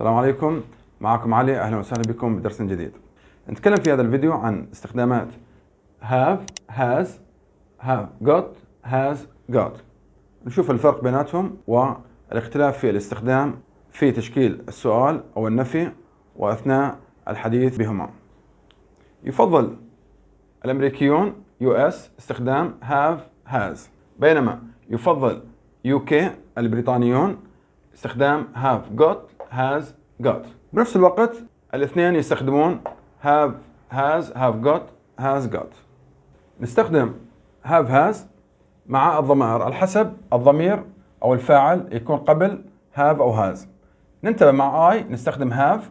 السلام عليكم معكم علي اهلا وسهلا بكم بدرس جديد نتكلم في هذا الفيديو عن استخدامات have has have got has got نشوف الفرق بيناتهم والاختلاف في الاستخدام في تشكيل السؤال او النفي واثناء الحديث بهما يفضل الامريكيون يو اس استخدام have has بينما يفضل يو كي البريطانيون استخدام have got هاز got بنفس الوقت الاثنين يستخدمون have has have got has got نستخدم have has مع الضمائر على حسب الضمير او الفاعل يكون قبل have او has ننتبه مع I نستخدم have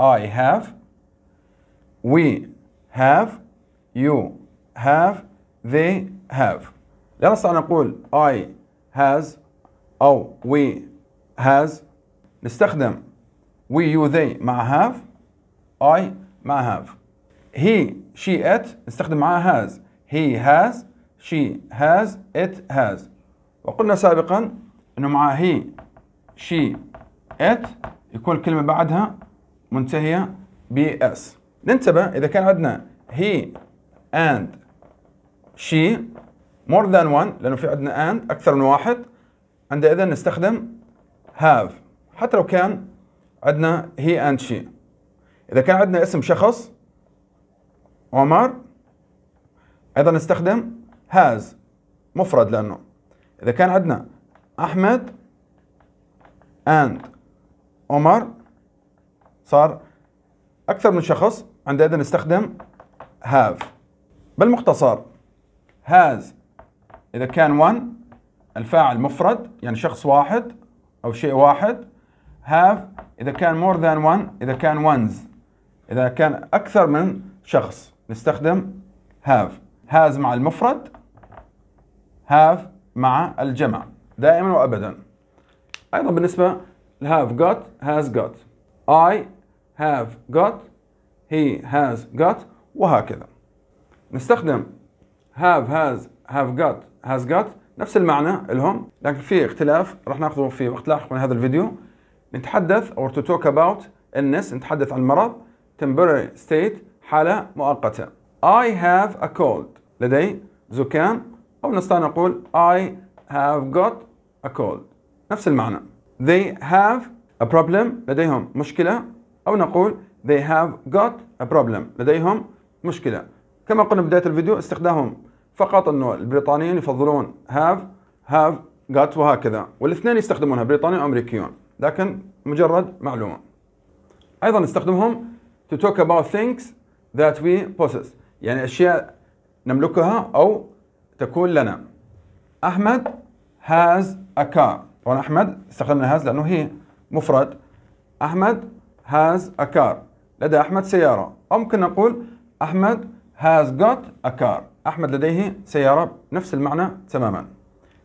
I have we have you have they have لا نستطيع أن نقول I has أو we has نستخدم وي يو ذي مع هاف اي مع هاف هي شي ات نستخدم معها هاز هي هاز شي هاز ات هاز وقلنا سابقا انه مع هي شي ات يكون الكلمة بعدها منتهية ب اس ننتبه اذا كان عندنا هي اند شي مور ذان وان لانه في عندنا اند اكثر من واحد عندئذ نستخدم have حتى لو كان عندنا هي اند شي اذا كان عندنا اسم شخص عمر ايضا نستخدم هاز مفرد لانه اذا كان عندنا احمد اند عمر صار اكثر من شخص عندئذ نستخدم هاف بالمختصر هاز اذا كان 1 الفاعل مفرد يعني شخص واحد او شيء واحد have إذا كان more than one إذا كان ones إذا كان أكثر من شخص نستخدم have has مع المفرد have مع الجمع دائما وأبدا أيضا بالنسبة have got has got I have got he has got وهكذا نستخدم have has have got has got نفس المعنى لهم لكن في اختلاف راح ناخذه في وقت لاحق من هذا الفيديو نتحدث or to talk about illness نتحدث عن مرض temporary state حالة مؤقتة I have a cold لدي زكام أو نستطيع نقول I have got a cold نفس المعنى They have a problem لديهم مشكلة أو نقول They have got a problem لديهم مشكلة كما قلنا بداية الفيديو استخدامهم فقط أنه البريطانيين يفضلون have have got وهكذا والاثنين يستخدمونها بريطانيا وأمريكيون لكن مجرد معلومه ايضا نستخدمهم to talk about things that we possess يعني اشياء نملكها او تكون لنا احمد has a car طبعا احمد استخدمنا has لانه هي مفرد احمد has a car لدى احمد سياره او ممكن نقول احمد has got a car احمد لديه سياره نفس المعنى تماما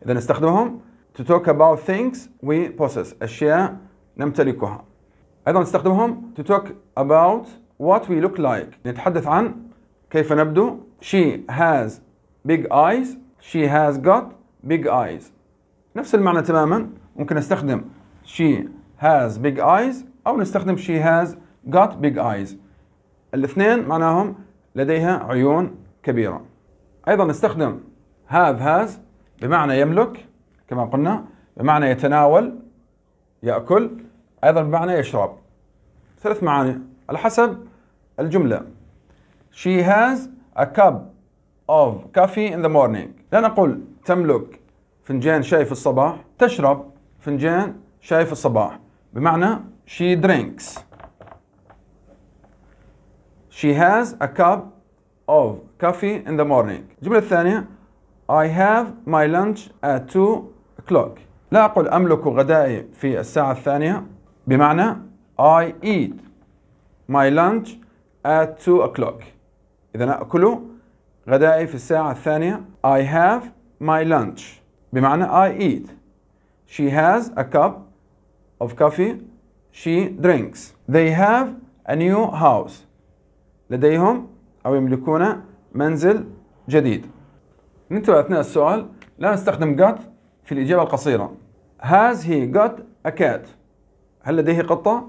اذا نستخدمهم to talk about things we possess أشياء نمتلكها أيضا نستخدمهم to talk about what we look like نتحدث عن كيف نبدو she has big eyes she has got big eyes نفس المعنى تماما ممكن نستخدم she has big eyes أو نستخدم she has got big eyes الاثنين معناهم لديها عيون كبيرة أيضا نستخدم have has بمعنى يملك كما قلنا بمعنى يتناول يأكل أيضا بمعنى يشرب ثلاث معاني على حسب الجملة She has a cup of coffee in the morning لا نقول تملك فنجان شاي في الصباح تشرب فنجان شاي في الصباح بمعنى she drinks She has a cup of coffee in the morning الجملة الثانية I have my lunch at 2 clock لا أقول أملك غدائي في الساعة الثانية بمعنى I eat my lunch at 2 o'clock إذا أكل غدائي في الساعة الثانية I have my lunch بمعنى I eat She has a cup of coffee She drinks They have a new house لديهم أو يملكون منزل جديد ننتبه أثناء السؤال لا نستخدم got في الإجابة القصيرة Has he got a cat؟ هل لديه قطة؟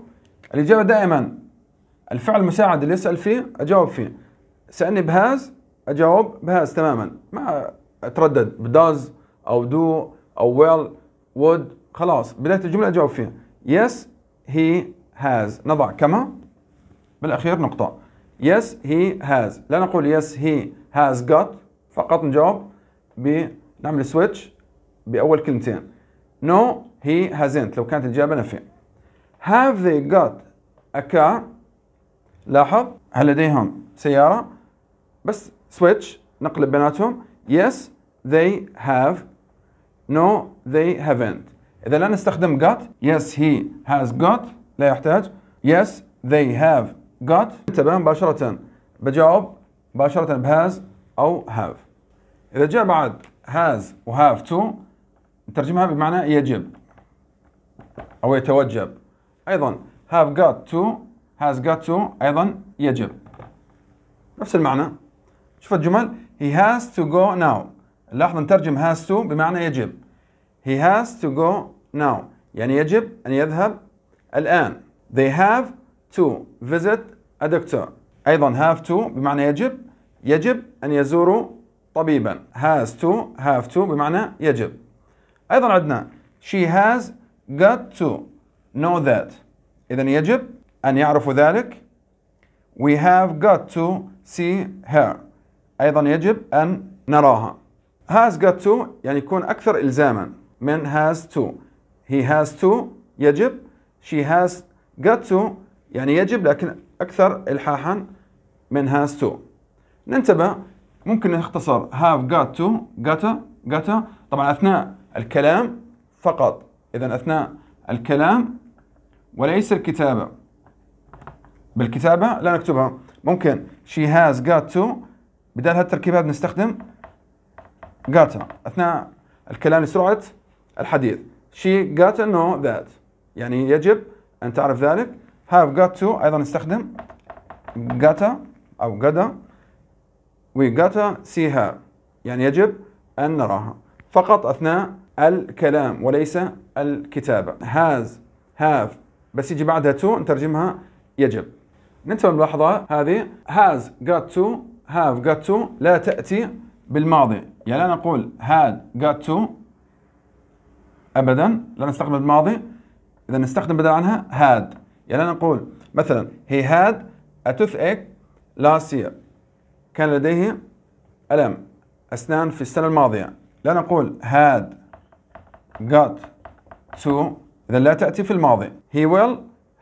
الإجابة دائما الفعل المساعد اللي يسأل فيه أجاوب فيه سألني بهاز أجاوب بهاز تماما ما أتردد بداز أو دو أو ويل وود خلاص بداية الجملة أجاوب فيها yes he has نضع كما بالأخير نقطة yes he has لا نقول yes he has got فقط نجاوب بنعمل سويتش باول كلمتين no he hasn't لو كانت الاجابه نفي have they got a car لاحظ هل لديهم سياره بس سويتش نقلب بيناتهم yes they have no they haven't اذا لا نستخدم got yes he has got لا يحتاج yes they have got انتبه مباشره بجاوب مباشره بهاز او have اذا جاء بعد has have تو نترجمها بمعنى يجب أو يتوجب أيضا have got to has got to أيضا يجب نفس المعنى شوف الجمل he has to go now لاحظ نترجم has to بمعنى يجب he has to go now يعني يجب أن يذهب الآن they have to visit a doctor أيضا have to بمعنى يجب يجب أن يزوروا طبيبا has to have to بمعنى يجب أيضا عندنا she has got to know that إذا يجب أن يعرفوا ذلك we have got to see her أيضا يجب أن نراها has got to يعني يكون أكثر إلزاما من has to he has to يجب she has got to يعني يجب لكن أكثر إلحاحا من has to ننتبه ممكن نختصر have got to got to got to طبعا أثناء الكلام فقط إذا أثناء الكلام وليس الكتابة بالكتابة لا نكتبها ممكن she has got to بدال هالتركيبات نستخدم got أثناء الكلام لسرعة الحديث she got to know that يعني يجب أن تعرف ذلك have got to أيضا نستخدم got أو got we got to see her يعني يجب أن نراها فقط أثناء الكلام وليس الكتابة has have بس يجي بعدها to نترجمها يجب ننتبه ملاحظة هذه has got to have got to لا تأتي بالماضي يعني لا نقول had got to أبدا لا نستخدم الماضي إذا نستخدم بدل عنها had يعني لا نقول مثلا he had a toothache last year كان لديه ألم أسنان في السنة الماضية لا نقول had got to إذا لا تأتي في الماضي he will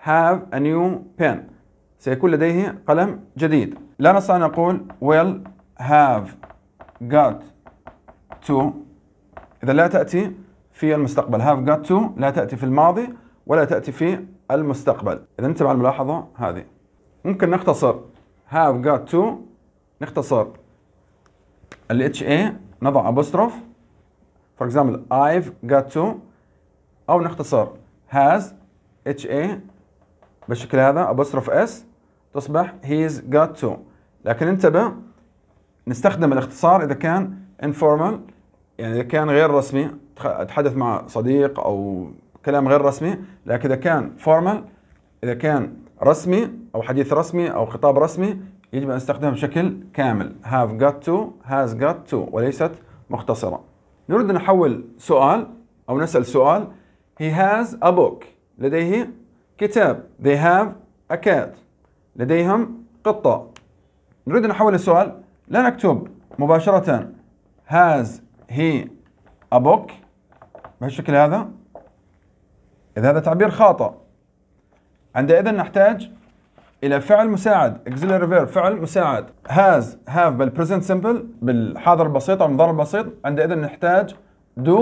have a new pen سيكون لديه قلم جديد لا نستطيع أن نقول will have got to إذا لا تأتي في المستقبل have got to لا تأتي في الماضي ولا تأتي في المستقبل إذا انتبه على الملاحظة هذه ممكن نختصر have got to نختصر ال h a نضع أبوستروف For example, I've got to أو نختصر has ha بالشكل هذا أبصرف s تصبح he's got to لكن انتبه نستخدم الاختصار إذا كان informal يعني إذا كان غير رسمي أتحدث مع صديق أو كلام غير رسمي لكن إذا كان formal إذا كان رسمي أو حديث رسمي أو خطاب رسمي يجب أن نستخدمه بشكل كامل have got to has got to وليست مختصرة نريد أن نحول سؤال أو نسأل سؤال He has a book لديه كتاب They have a cat لديهم قطة نريد أن نحول السؤال لا نكتب مباشرة has he a book بهالشكل هذا إذا هذا تعبير خاطئ عندئذ نحتاج الى فعل مساعد auxiliary verb فعل مساعد has have بالبريزنت سمبل بالحاضر البسيط او المضارع البسيط عندئذ نحتاج do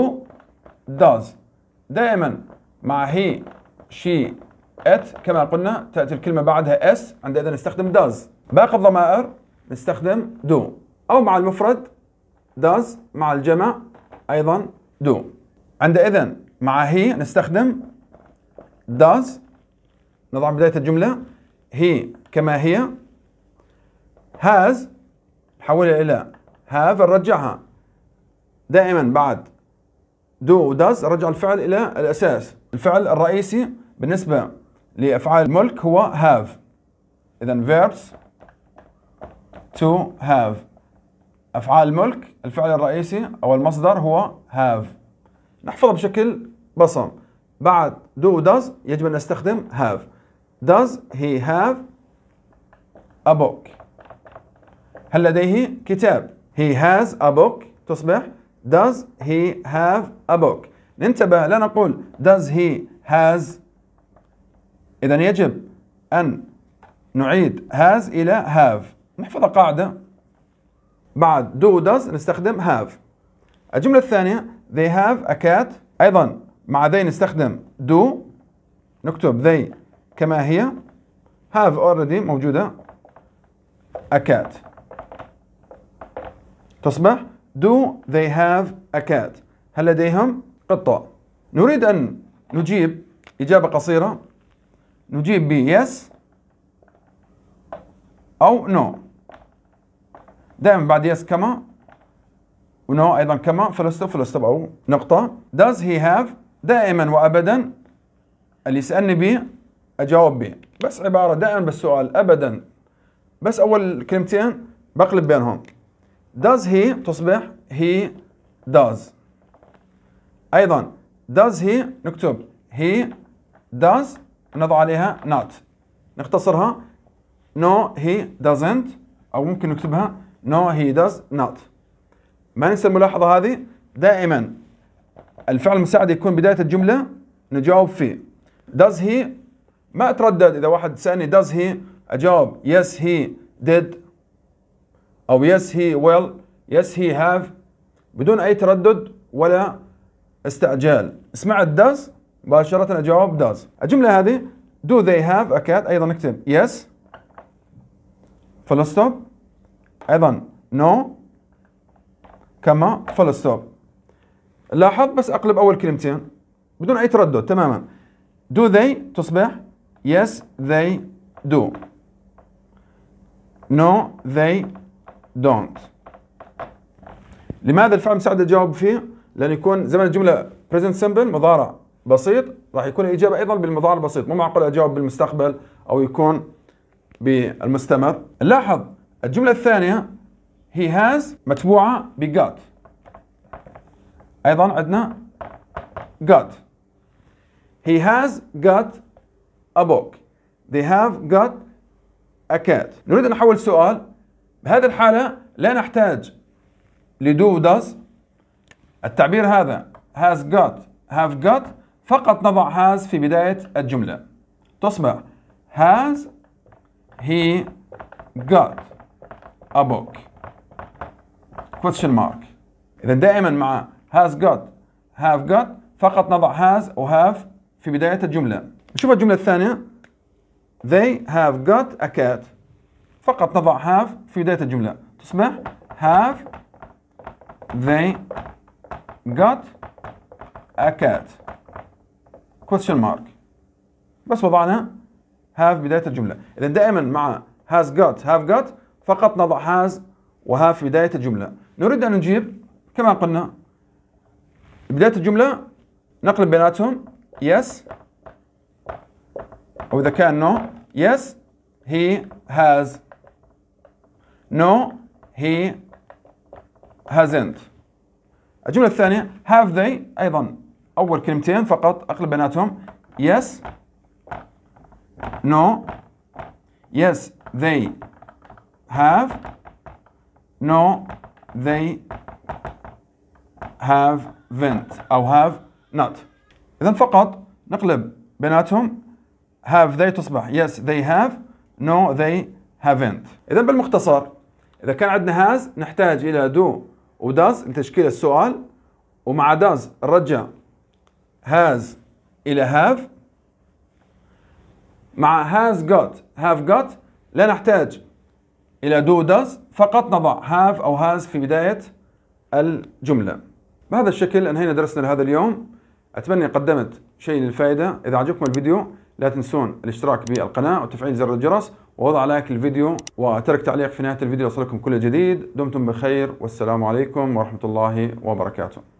does دائما مع هي she it كما قلنا تاتي الكلمه بعدها s عندئذ نستخدم does باقي الضمائر نستخدم do او مع المفرد does مع الجمع ايضا do عندئذ مع هي نستخدم does نضع بدايه الجمله هي كما هي has نحولها إلى have نرجعها دائما بعد do وداز رجع الفعل إلى الأساس الفعل الرئيسي بالنسبة لأفعال الملك هو have إذا verbs to have أفعال الملك الفعل الرئيسي أو المصدر هو have نحفظه بشكل بصم بعد do does يجب أن نستخدم have Does he have a book هل لديه كتاب He has a book تصبح Does he have a book ننتبه لا نقول Does he has إذا يجب أن نعيد has إلى have نحفظ قاعدة بعد do does نستخدم have الجملة الثانية they have a cat أيضا مع they نستخدم do نكتب they كما هي have already موجودة a cat تصبح do they have a cat هل لديهم قطة نريد أن نجيب إجابة قصيرة نجيب ب yes أو no دائما بعد yes كما ونو أيضا كما فلستوب فلستوب أو نقطة does he have دائما وأبدا اللي يسألني به اجاوب بيه بس عباره دائما بالسؤال ابدا بس اول كلمتين بقلب بينهم does he تصبح he does ايضا does he نكتب he does نضع عليها not نختصرها no he doesn't او ممكن نكتبها no he does not ما ننسى الملاحظه هذه دائما الفعل المساعد يكون بدايه الجمله نجاوب فيه does he ما اتردد اذا واحد سالني does he اجاوب yes he did او yes he will yes he have بدون اي تردد ولا استعجال سمعت does مباشرة اجاوب does الجملة هذه do they have اكاد ايضا نكتب yes full stop ايضا no كما full stop لاحظ بس اقلب اول كلمتين بدون اي تردد تماما do they تصبح Yes, they do. No, they don't. لماذا الفعل المساعد الجواب فيه؟ لأن يكون زمن الجملة present simple مضارع بسيط راح يكون الإجابة أيضا بالمضارع البسيط مو معقول أجاوب بالمستقبل أو يكون بالمستمر لاحظ الجملة الثانية he has متبوعة ب got أيضا عندنا got he has got a book. they have got a cat نريد أن نحول سؤال بهذه الحالة لا نحتاج لدو does التعبير هذا has got have got فقط نضع has في بداية الجملة تصبح has he got a book question mark إذا دائما مع has got have got فقط نضع has و have في بداية الجملة شوف الجملة الثانية They have got a cat فقط نضع have في بداية الجملة تصبح have they got a cat question mark بس وضعنا have بداية الجملة إذا دائما مع has got have got فقط نضع has و have في بداية الجملة نريد أن نجيب كما قلنا بداية الجملة نقلب بيناتهم yes أو إذا كان نو yes he has no he hasn't الجملة الثانية have they أيضا أول كلمتين فقط أقلب بيناتهم yes يس yes they have no they فنت أو have not إذا فقط نقلب بيناتهم have they تصبح yes they have no they haven't إذا بالمختصر إذا كان عندنا has نحتاج إلى do does لتشكيل السؤال ومع does نرجع has إلى have مع has got have got لا نحتاج إلى do does فقط نضع have أو has في بداية الجملة بهذا الشكل أنهينا درسنا لهذا اليوم أتمنى قدمت شيء للفائدة إذا عجبكم الفيديو لا تنسون الاشتراك بالقناة وتفعيل زر الجرس ووضع لايك الفيديو وترك تعليق في نهاية الفيديو يصلكم كل جديد دمتم بخير والسلام عليكم ورحمة الله وبركاته